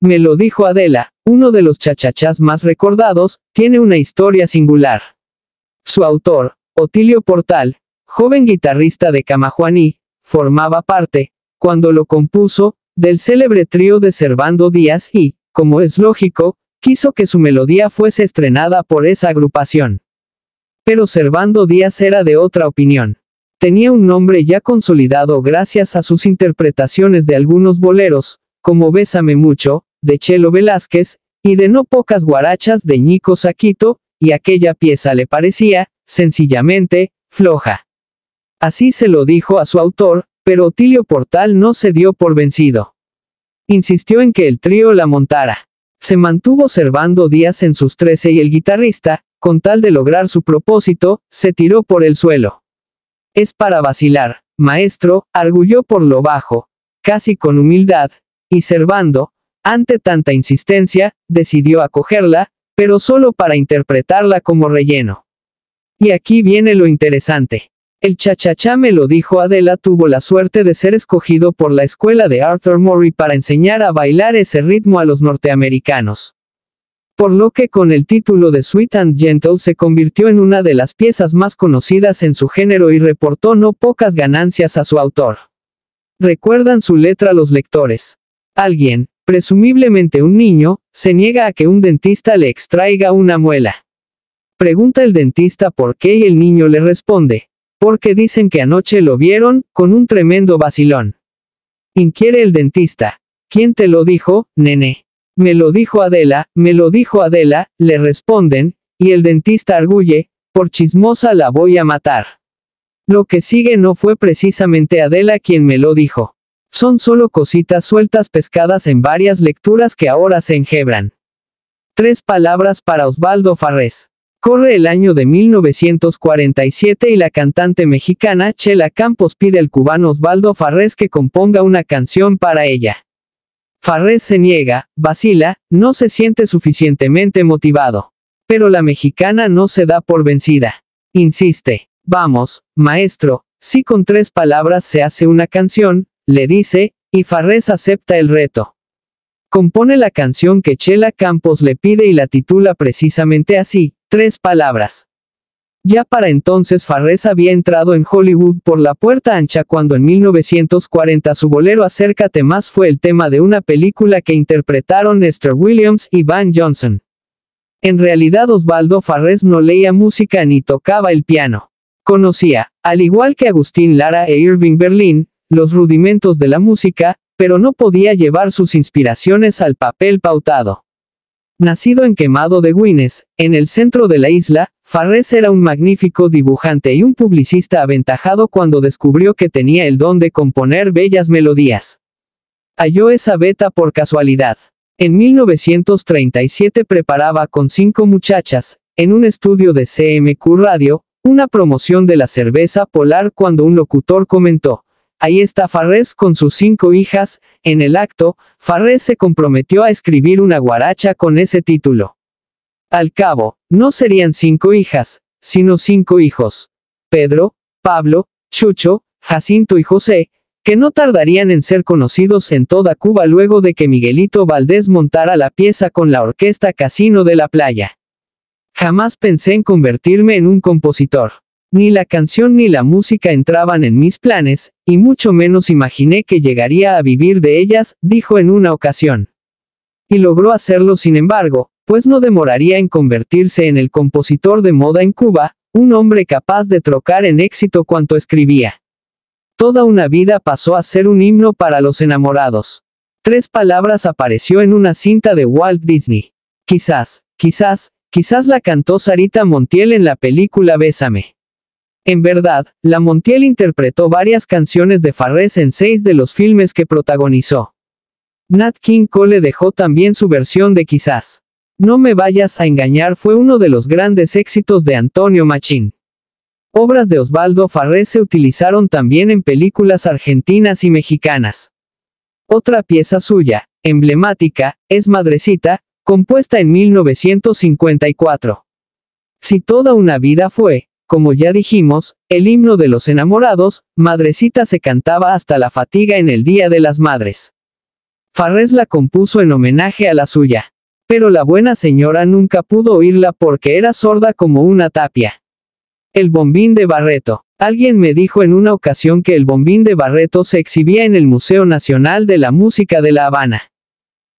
Me lo dijo Adela, uno de los chachachás más recordados, tiene una historia singular. Su autor, Otilio Portal, joven guitarrista de Camajuaní, formaba parte, cuando lo compuso, del célebre trío de Servando Díaz y, como es lógico, quiso que su melodía fuese estrenada por esa agrupación. Pero Servando Díaz era de otra opinión. Tenía un nombre ya consolidado gracias a sus interpretaciones de algunos boleros, como Bésame mucho, de Chelo Velázquez, y de no pocas guarachas de Ñico Saquito, y aquella pieza le parecía, sencillamente, floja. Así se lo dijo a su autor, pero Otilio Portal no se dio por vencido. Insistió en que el trío la montara. Se mantuvo Cervando días en sus trece y el guitarrista, con tal de lograr su propósito, se tiró por el suelo. Es para vacilar, maestro, arguyó por lo bajo, casi con humildad, y cervando. Ante tanta insistencia, decidió acogerla, pero solo para interpretarla como relleno. Y aquí viene lo interesante. El chachachá me lo dijo Adela tuvo la suerte de ser escogido por la escuela de Arthur Murray para enseñar a bailar ese ritmo a los norteamericanos. Por lo que con el título de Sweet and Gentle se convirtió en una de las piezas más conocidas en su género y reportó no pocas ganancias a su autor. Recuerdan su letra los lectores. Alguien, presumiblemente un niño, se niega a que un dentista le extraiga una muela. Pregunta el dentista por qué y el niño le responde, porque dicen que anoche lo vieron, con un tremendo vacilón. Inquiere el dentista, ¿quién te lo dijo, nene? Me lo dijo Adela, me lo dijo Adela, le responden, y el dentista arguye, por chismosa la voy a matar. Lo que sigue no fue precisamente Adela quien me lo dijo. Son solo cositas sueltas pescadas en varias lecturas que ahora se enjebran. Tres palabras para Osvaldo Farrés. Corre el año de 1947 y la cantante mexicana Chela Campos pide al cubano Osvaldo Farrés que componga una canción para ella. Farrés se niega, vacila, no se siente suficientemente motivado. Pero la mexicana no se da por vencida. Insiste. Vamos, maestro, si con tres palabras se hace una canción, le dice, y Farrés acepta el reto. Compone la canción que Chela Campos le pide y la titula precisamente así, Tres Palabras. Ya para entonces Farrés había entrado en Hollywood por la puerta ancha cuando en 1940 su bolero Acércate más fue el tema de una película que interpretaron Esther Williams y Van Johnson. En realidad Osvaldo Farrés no leía música ni tocaba el piano. Conocía, al igual que Agustín Lara e Irving Berlin, los rudimentos de la música, pero no podía llevar sus inspiraciones al papel pautado. Nacido en Quemado de Guines, en el centro de la isla, Farrés era un magnífico dibujante y un publicista aventajado cuando descubrió que tenía el don de componer bellas melodías. Halló esa beta por casualidad. En 1937 preparaba con cinco muchachas, en un estudio de CMQ Radio, una promoción de la cerveza polar cuando un locutor comentó, Ahí está Farrés con sus cinco hijas, en el acto, Farrés se comprometió a escribir una guaracha con ese título. Al cabo, no serían cinco hijas, sino cinco hijos. Pedro, Pablo, Chucho, Jacinto y José, que no tardarían en ser conocidos en toda Cuba luego de que Miguelito Valdés montara la pieza con la orquesta Casino de la Playa. Jamás pensé en convertirme en un compositor. Ni la canción ni la música entraban en mis planes, y mucho menos imaginé que llegaría a vivir de ellas, dijo en una ocasión. Y logró hacerlo sin embargo, pues no demoraría en convertirse en el compositor de moda en Cuba, un hombre capaz de trocar en éxito cuanto escribía. Toda una vida pasó a ser un himno para los enamorados. Tres palabras apareció en una cinta de Walt Disney. Quizás, quizás, quizás la cantó Sarita Montiel en la película Bésame. En verdad, La Montiel interpretó varias canciones de Farrés en seis de los filmes que protagonizó. Nat King Cole dejó también su versión de Quizás. No me vayas a engañar fue uno de los grandes éxitos de Antonio Machín. Obras de Osvaldo Farrés se utilizaron también en películas argentinas y mexicanas. Otra pieza suya, emblemática, es Madrecita, compuesta en 1954. Si toda una vida fue, como ya dijimos, el himno de los enamorados, Madrecita se cantaba hasta la fatiga en el Día de las Madres. Farrés la compuso en homenaje a la suya. Pero la buena señora nunca pudo oírla porque era sorda como una tapia. El bombín de Barreto. Alguien me dijo en una ocasión que el bombín de Barreto se exhibía en el Museo Nacional de la Música de La Habana.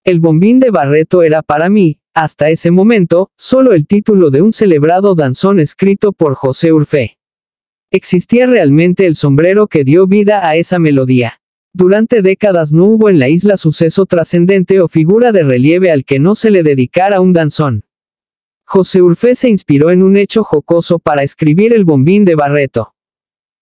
El bombín de Barreto era para mí, hasta ese momento, solo el título de un celebrado danzón escrito por José Urfé. Existía realmente el sombrero que dio vida a esa melodía. Durante décadas no hubo en la isla suceso trascendente o figura de relieve al que no se le dedicara un danzón. José Urfé se inspiró en un hecho jocoso para escribir el bombín de Barreto.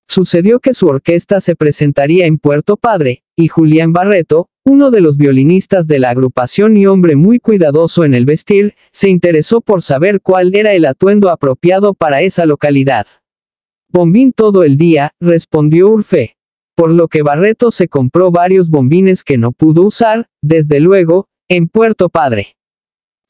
Sucedió que su orquesta se presentaría en Puerto Padre, y Julián Barreto, uno de los violinistas de la agrupación y hombre muy cuidadoso en el vestir, se interesó por saber cuál era el atuendo apropiado para esa localidad. Bombín todo el día, respondió Urfe. Por lo que Barreto se compró varios bombines que no pudo usar, desde luego, en Puerto Padre.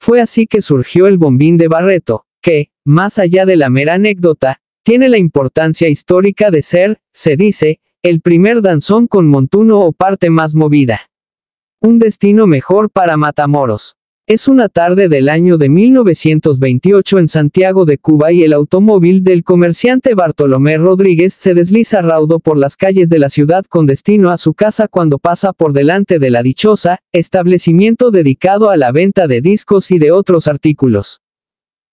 Fue así que surgió el bombín de Barreto, que, más allá de la mera anécdota, tiene la importancia histórica de ser, se dice, el primer danzón con montuno o parte más movida. Un destino mejor para Matamoros. Es una tarde del año de 1928 en Santiago de Cuba y el automóvil del comerciante Bartolomé Rodríguez se desliza raudo por las calles de la ciudad con destino a su casa cuando pasa por delante de la dichosa, establecimiento dedicado a la venta de discos y de otros artículos.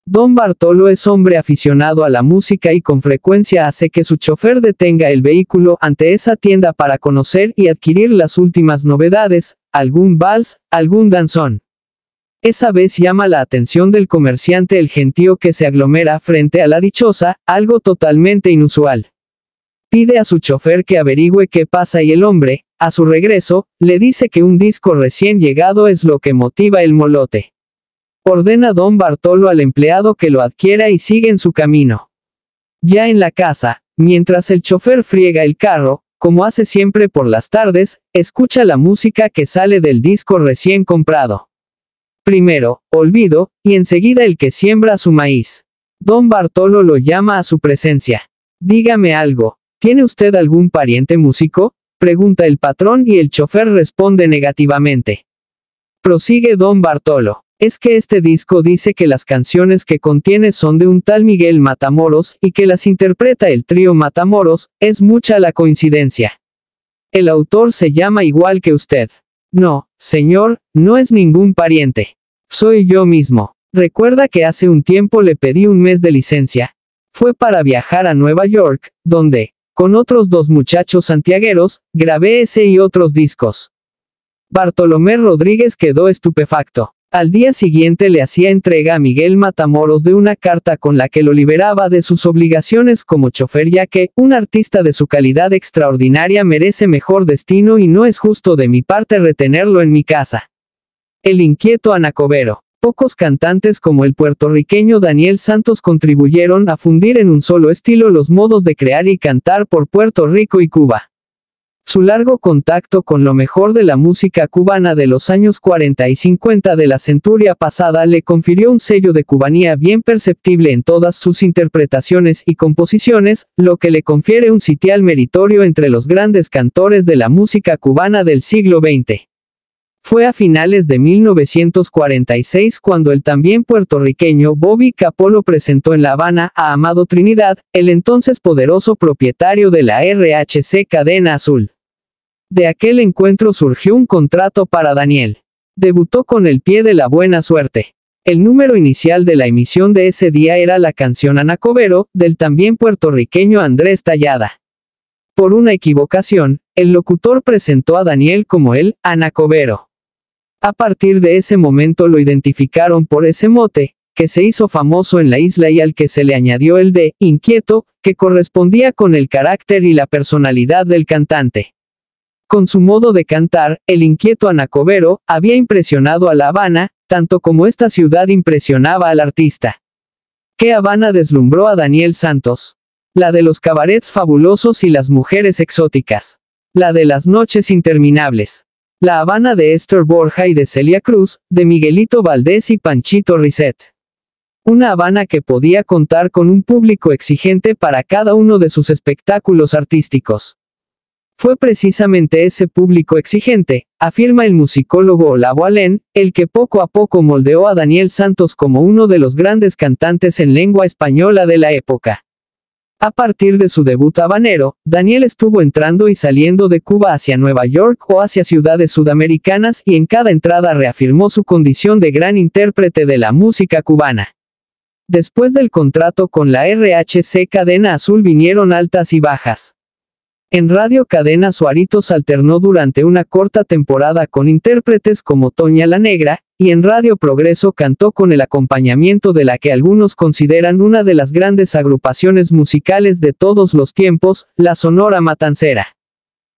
Don Bartolo es hombre aficionado a la música y con frecuencia hace que su chofer detenga el vehículo ante esa tienda para conocer y adquirir las últimas novedades, algún vals, algún danzón. Esa vez llama la atención del comerciante el gentío que se aglomera frente a la dichosa, algo totalmente inusual. Pide a su chofer que averigüe qué pasa y el hombre, a su regreso, le dice que un disco recién llegado es lo que motiva el molote. Ordena don Bartolo al empleado que lo adquiera y sigue en su camino. Ya en la casa, mientras el chofer friega el carro, como hace siempre por las tardes, escucha la música que sale del disco recién comprado. Primero, olvido, y enseguida el que siembra su maíz. Don Bartolo lo llama a su presencia. Dígame algo, ¿tiene usted algún pariente músico? pregunta el patrón y el chofer responde negativamente. Prosigue don Bartolo es que este disco dice que las canciones que contiene son de un tal Miguel Matamoros y que las interpreta el trío Matamoros, es mucha la coincidencia. El autor se llama igual que usted. No, señor, no es ningún pariente. Soy yo mismo. Recuerda que hace un tiempo le pedí un mes de licencia. Fue para viajar a Nueva York, donde, con otros dos muchachos santiagueros, grabé ese y otros discos. Bartolomé Rodríguez quedó estupefacto. Al día siguiente le hacía entrega a Miguel Matamoros de una carta con la que lo liberaba de sus obligaciones como chofer ya que, un artista de su calidad extraordinaria merece mejor destino y no es justo de mi parte retenerlo en mi casa. El inquieto Anacobero. Pocos cantantes como el puertorriqueño Daniel Santos contribuyeron a fundir en un solo estilo los modos de crear y cantar por Puerto Rico y Cuba. Su largo contacto con lo mejor de la música cubana de los años 40 y 50 de la centuria pasada le confirió un sello de cubanía bien perceptible en todas sus interpretaciones y composiciones, lo que le confiere un sitial meritorio entre los grandes cantores de la música cubana del siglo XX. Fue a finales de 1946 cuando el también puertorriqueño Bobby Capolo presentó en La Habana a Amado Trinidad, el entonces poderoso propietario de la RHC Cadena Azul. De aquel encuentro surgió un contrato para Daniel. Debutó con el pie de la buena suerte. El número inicial de la emisión de ese día era la canción Anacobero, del también puertorriqueño Andrés Tallada. Por una equivocación, el locutor presentó a Daniel como el Anacobero. A partir de ese momento lo identificaron por ese mote, que se hizo famoso en la isla y al que se le añadió el de inquieto, que correspondía con el carácter y la personalidad del cantante. Con su modo de cantar, el inquieto Anacobero había impresionado a La Habana, tanto como esta ciudad impresionaba al artista. ¿Qué Habana deslumbró a Daniel Santos? La de los cabarets fabulosos y las mujeres exóticas. La de las noches interminables. La Habana de Esther Borja y de Celia Cruz, de Miguelito Valdés y Panchito Risset. Una Habana que podía contar con un público exigente para cada uno de sus espectáculos artísticos. Fue precisamente ese público exigente, afirma el musicólogo Olavo Alén, el que poco a poco moldeó a Daniel Santos como uno de los grandes cantantes en lengua española de la época. A partir de su debut habanero, Daniel estuvo entrando y saliendo de Cuba hacia Nueva York o hacia ciudades sudamericanas y en cada entrada reafirmó su condición de gran intérprete de la música cubana. Después del contrato con la RHC Cadena Azul vinieron altas y bajas. En Radio Cadena Suaritos alternó durante una corta temporada con intérpretes como Toña la Negra, y en Radio Progreso cantó con el acompañamiento de la que algunos consideran una de las grandes agrupaciones musicales de todos los tiempos, la Sonora Matancera.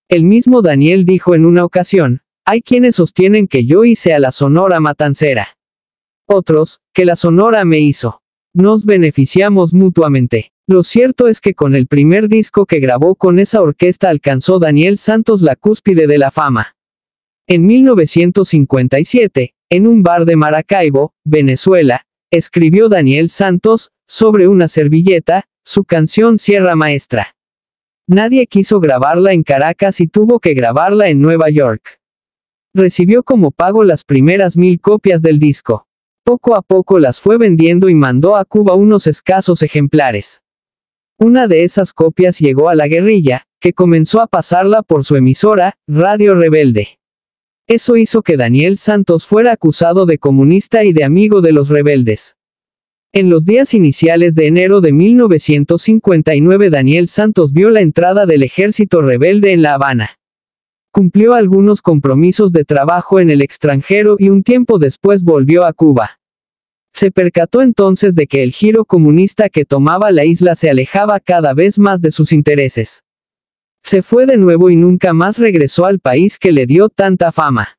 El mismo Daniel dijo en una ocasión, hay quienes sostienen que yo hice a la Sonora Matancera. Otros, que la Sonora me hizo. Nos beneficiamos mutuamente. Lo cierto es que con el primer disco que grabó con esa orquesta alcanzó Daniel Santos la cúspide de la fama. En 1957, en un bar de Maracaibo, Venezuela, escribió Daniel Santos, sobre una servilleta, su canción Sierra Maestra. Nadie quiso grabarla en Caracas y tuvo que grabarla en Nueva York. Recibió como pago las primeras mil copias del disco. Poco a poco las fue vendiendo y mandó a Cuba unos escasos ejemplares. Una de esas copias llegó a la guerrilla, que comenzó a pasarla por su emisora, Radio Rebelde. Eso hizo que Daniel Santos fuera acusado de comunista y de amigo de los rebeldes. En los días iniciales de enero de 1959 Daniel Santos vio la entrada del ejército rebelde en La Habana. Cumplió algunos compromisos de trabajo en el extranjero y un tiempo después volvió a Cuba. Se percató entonces de que el giro comunista que tomaba la isla se alejaba cada vez más de sus intereses. Se fue de nuevo y nunca más regresó al país que le dio tanta fama.